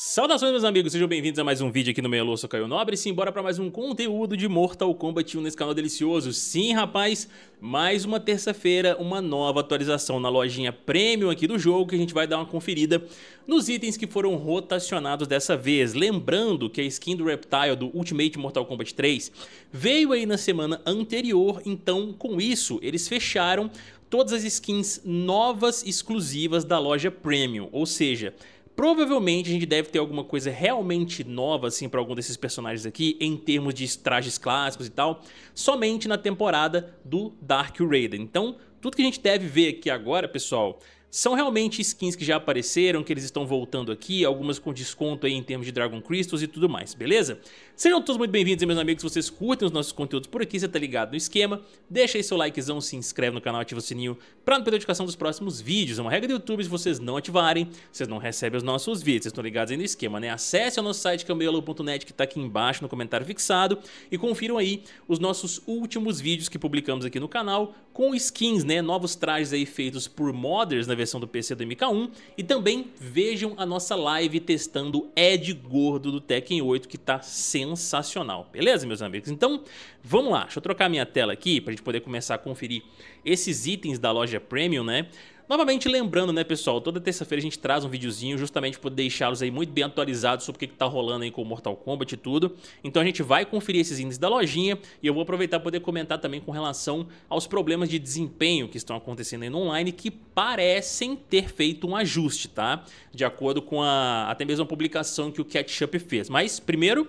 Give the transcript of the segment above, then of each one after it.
Saudações meus amigos, sejam bem-vindos a mais um vídeo aqui no Meia Louça Caio Nobre e bora para mais um conteúdo de Mortal Kombat 1 nesse canal delicioso. Sim rapaz, mais uma terça-feira, uma nova atualização na lojinha Premium aqui do jogo que a gente vai dar uma conferida nos itens que foram rotacionados dessa vez. Lembrando que a skin do Reptile do Ultimate Mortal Kombat 3 veio aí na semana anterior, então com isso eles fecharam todas as skins novas exclusivas da loja Premium, ou seja... Provavelmente a gente deve ter alguma coisa realmente nova, assim, para algum desses personagens aqui, em termos de trajes clássicos e tal, somente na temporada do Dark Raiden. Então, tudo que a gente deve ver aqui agora, pessoal, são realmente skins que já apareceram, que eles estão voltando aqui, algumas com desconto aí em termos de Dragon Crystals e tudo mais, beleza? Sejam todos muito bem-vindos, meus amigos, se vocês curtem os nossos conteúdos por aqui, você tá ligado no esquema, deixa aí seu likezão, se inscreve no canal, ativa o sininho pra não perder a notificação dos próximos vídeos. É uma regra do YouTube, se vocês não ativarem, vocês não recebem os nossos vídeos, vocês estão ligados aí no esquema, né? Acesse o nosso site cambiolo.net é que tá aqui embaixo no comentário fixado e confiram aí os nossos últimos vídeos que publicamos aqui no canal com skins, né? Novos trajes aí feitos por modders, na versão do PC do MK1 e também vejam a nossa live testando Ed Gordo do Tekken 8 que tá sensacional, beleza meus amigos? Então vamos lá, deixa eu trocar minha tela aqui para a gente poder começar a conferir esses itens da loja Premium, né? Novamente lembrando, né, pessoal, toda terça-feira a gente traz um videozinho justamente para deixá-los aí muito bem atualizados sobre o que, que tá rolando aí com o Mortal Kombat e tudo. Então a gente vai conferir esses índices da lojinha e eu vou aproveitar para poder comentar também com relação aos problemas de desempenho que estão acontecendo aí no online que parecem ter feito um ajuste, tá? De acordo com a até mesmo a publicação que o Ketchup fez. Mas primeiro,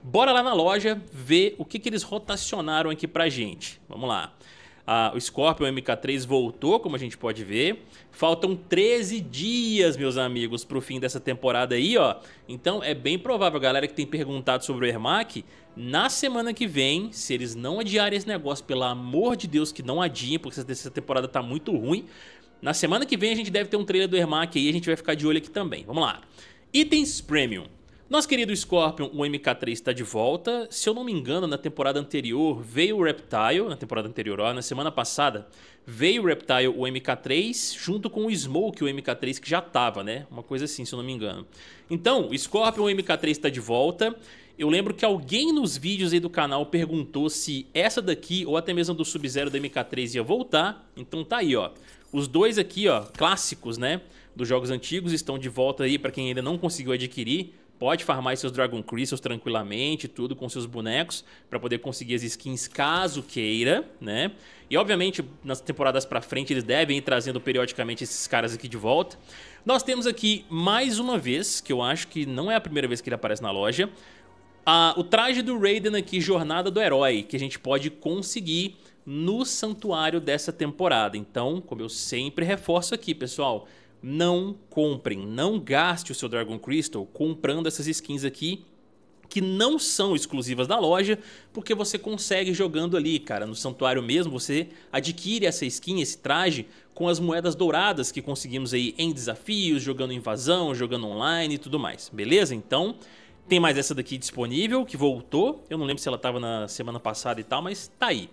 bora lá na loja ver o que, que eles rotacionaram aqui pra gente. Vamos lá a, o Scorpion MK3 voltou, como a gente pode ver. Faltam 13 dias, meus amigos, pro fim dessa temporada aí, ó. Então é bem provável, galera que tem perguntado sobre o Ermac, na semana que vem, se eles não adiarem esse negócio, pelo amor de Deus que não adiem, porque essa temporada tá muito ruim. Na semana que vem a gente deve ter um trailer do Ermac aí, a gente vai ficar de olho aqui também. Vamos lá. Itens Premium. Nosso querido Scorpion, o MK3 está de volta. Se eu não me engano, na temporada anterior veio o Reptile, na temporada anterior, ó, na semana passada, veio o Reptile, o MK3, junto com o Smoke, o MK3 que já tava, né? Uma coisa assim, se eu não me engano. Então, o Scorpion, o MK3 está de volta. Eu lembro que alguém nos vídeos aí do canal perguntou se essa daqui ou até mesmo do Sub-Zero do MK3 ia voltar. Então tá aí, ó. Os dois aqui, ó, clássicos, né, dos jogos antigos estão de volta aí para quem ainda não conseguiu adquirir pode farmar seus Dragon Crystals tranquilamente, tudo com seus bonecos, para poder conseguir as skins caso queira, né? E obviamente, nas temporadas para frente, eles devem ir trazendo periodicamente esses caras aqui de volta. Nós temos aqui mais uma vez, que eu acho que não é a primeira vez que ele aparece na loja, a, o traje do Raiden aqui, Jornada do Herói, que a gente pode conseguir no santuário dessa temporada. Então, como eu sempre reforço aqui, pessoal, não comprem, não gaste o seu Dragon Crystal comprando essas skins aqui que não são exclusivas da loja, porque você consegue jogando ali, cara, no santuário mesmo, você adquire essa skin, esse traje, com as moedas douradas que conseguimos aí em desafios, jogando invasão, jogando online e tudo mais, beleza? Então, tem mais essa daqui disponível, que voltou, eu não lembro se ela estava na semana passada e tal, mas tá aí.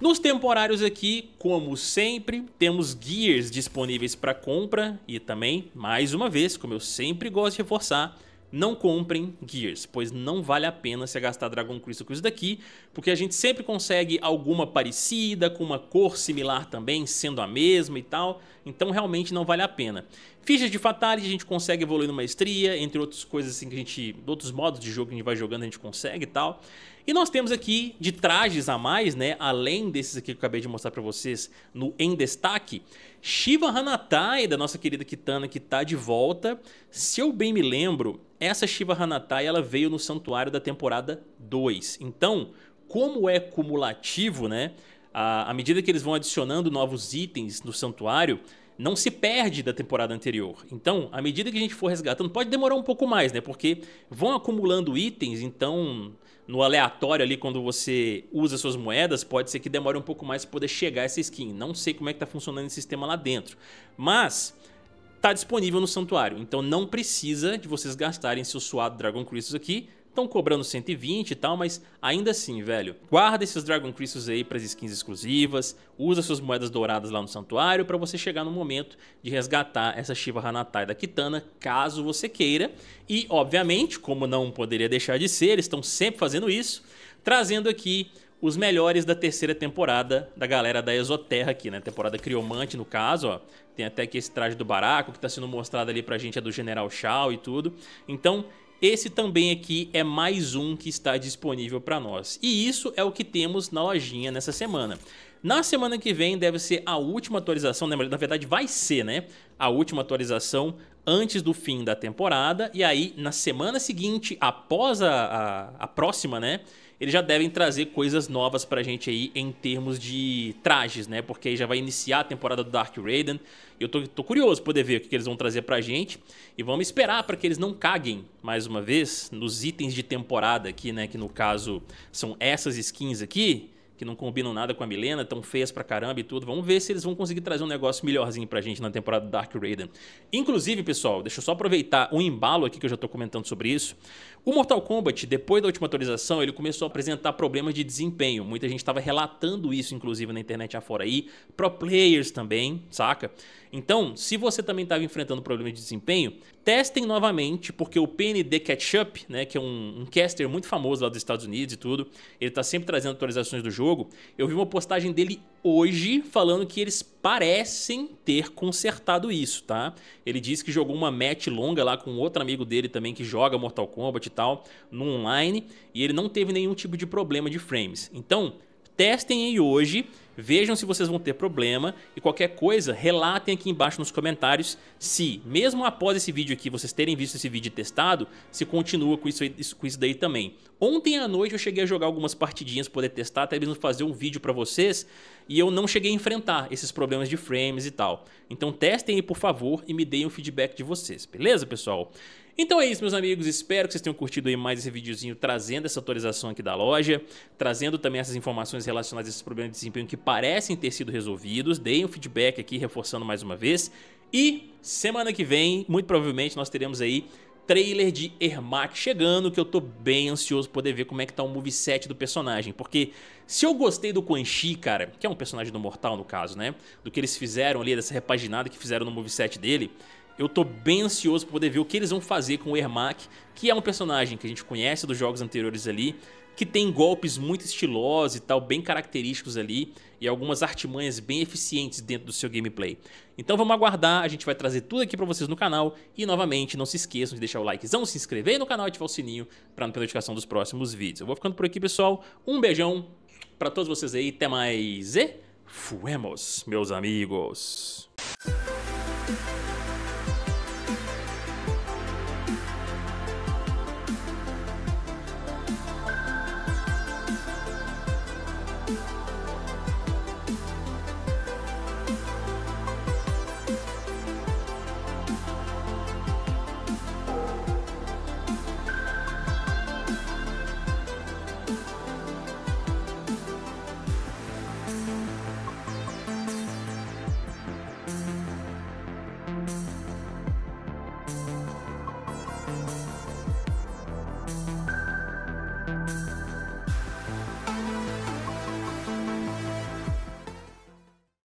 Nos temporários aqui, como sempre, temos gears disponíveis para compra e também, mais uma vez, como eu sempre gosto de reforçar, não comprem gears, pois não vale a pena você gastar Dragon Crystal com isso daqui, porque a gente sempre consegue alguma parecida, com uma cor similar também, sendo a mesma e tal, então realmente não vale a pena. Fichas de Fatality a gente consegue evoluir no maestria, entre outras coisas assim que a gente. outros modos de jogo que a gente vai jogando, a gente consegue e tal. E nós temos aqui de trajes a mais, né? Além desses aqui que eu acabei de mostrar para vocês no Em Destaque, Shiva Hanatai, da nossa querida Kitana, que tá de volta. Se eu bem me lembro, essa Shiva Hanatai ela veio no santuário da temporada 2. Então, como é cumulativo, né? À medida que eles vão adicionando novos itens no santuário, não se perde da temporada anterior. Então, à medida que a gente for resgatando, pode demorar um pouco mais, né? Porque vão acumulando itens, então no aleatório ali, quando você usa suas moedas, pode ser que demore um pouco mais para poder chegar essa skin. Não sei como é que tá funcionando esse sistema lá dentro. Mas tá disponível no santuário, então não precisa de vocês gastarem seu suado Dragon Crystals aqui Estão cobrando 120 e tal, mas ainda assim, velho, guarda esses Dragon Crystals aí para as skins exclusivas, usa suas moedas douradas lá no santuário para você chegar no momento de resgatar essa Shiva Hanatai da Kitana, caso você queira. E, obviamente, como não poderia deixar de ser, eles estão sempre fazendo isso, trazendo aqui os melhores da terceira temporada da galera da Exoterra aqui, né? Temporada Criomante, no caso, ó. Tem até aqui esse traje do Baraco que tá sendo mostrado ali pra gente, é do General Shao e tudo. Então, esse também aqui é mais um que está disponível para nós. E isso é o que temos na lojinha nessa semana. Na semana que vem deve ser a última atualização, né? na verdade vai ser, né? A última atualização antes do fim da temporada. E aí, na semana seguinte, após a, a, a próxima, né? eles já devem trazer coisas novas pra gente aí em termos de trajes, né? Porque aí já vai iniciar a temporada do Dark Raiden. Eu tô, tô curioso poder ver o que, que eles vão trazer pra gente. E vamos esperar para que eles não caguem, mais uma vez, nos itens de temporada aqui, né? Que no caso são essas skins aqui que não combinam nada com a Milena, tão feias pra caramba e tudo. Vamos ver se eles vão conseguir trazer um negócio melhorzinho pra gente na temporada do Dark Raiden. Inclusive, pessoal, deixa eu só aproveitar o um embalo aqui que eu já tô comentando sobre isso. O Mortal Kombat, depois da última atualização, ele começou a apresentar problemas de desempenho. Muita gente estava relatando isso, inclusive, na internet afora aí. Pro players também, saca? Então, se você também estava enfrentando problemas de desempenho, testem novamente, porque o PND Ketchup, né, que é um, um caster muito famoso lá dos Estados Unidos e tudo, ele tá sempre trazendo atualizações do jogo. Eu vi uma postagem dele hoje falando que eles parecem ter consertado isso, tá? Ele disse que jogou uma match longa lá com outro amigo dele também que joga Mortal Kombat e tal, no online, e ele não teve nenhum tipo de problema de frames. Então, testem aí hoje Vejam se vocês vão ter problema e qualquer coisa, relatem aqui embaixo nos comentários se, mesmo após esse vídeo aqui, vocês terem visto esse vídeo testado, se continua com isso, aí, com isso daí também. Ontem à noite eu cheguei a jogar algumas partidinhas para poder testar, até mesmo fazer um vídeo para vocês, e eu não cheguei a enfrentar esses problemas de frames e tal. Então testem aí por favor e me deem o um feedback de vocês, beleza pessoal? Então é isso meus amigos, espero que vocês tenham curtido aí mais esse videozinho trazendo essa atualização aqui da loja, trazendo também essas informações relacionadas a esses problemas de desempenho que parecem ter sido resolvidos, deem o um feedback aqui reforçando mais uma vez, e semana que vem, muito provavelmente nós teremos aí trailer de Ermac chegando, que eu tô bem ansioso poder ver como é que tá o moveset do personagem, porque se eu gostei do Quan Chi, cara, que é um personagem do Mortal no caso, né, do que eles fizeram ali, dessa repaginada que fizeram no moveset dele, eu tô bem ansioso pra poder ver o que eles vão fazer com o Ermac, que é um personagem que a gente conhece dos jogos anteriores ali, que tem golpes muito estilosos e tal, bem característicos ali, e algumas artimanhas bem eficientes dentro do seu gameplay. Então vamos aguardar, a gente vai trazer tudo aqui para vocês no canal, e novamente não se esqueçam de deixar o likezão, se inscrever no canal e ativar o sininho para não perder notificação dos próximos vídeos. Eu vou ficando por aqui, pessoal, um beijão para todos vocês aí, até mais e fuemos, meus amigos!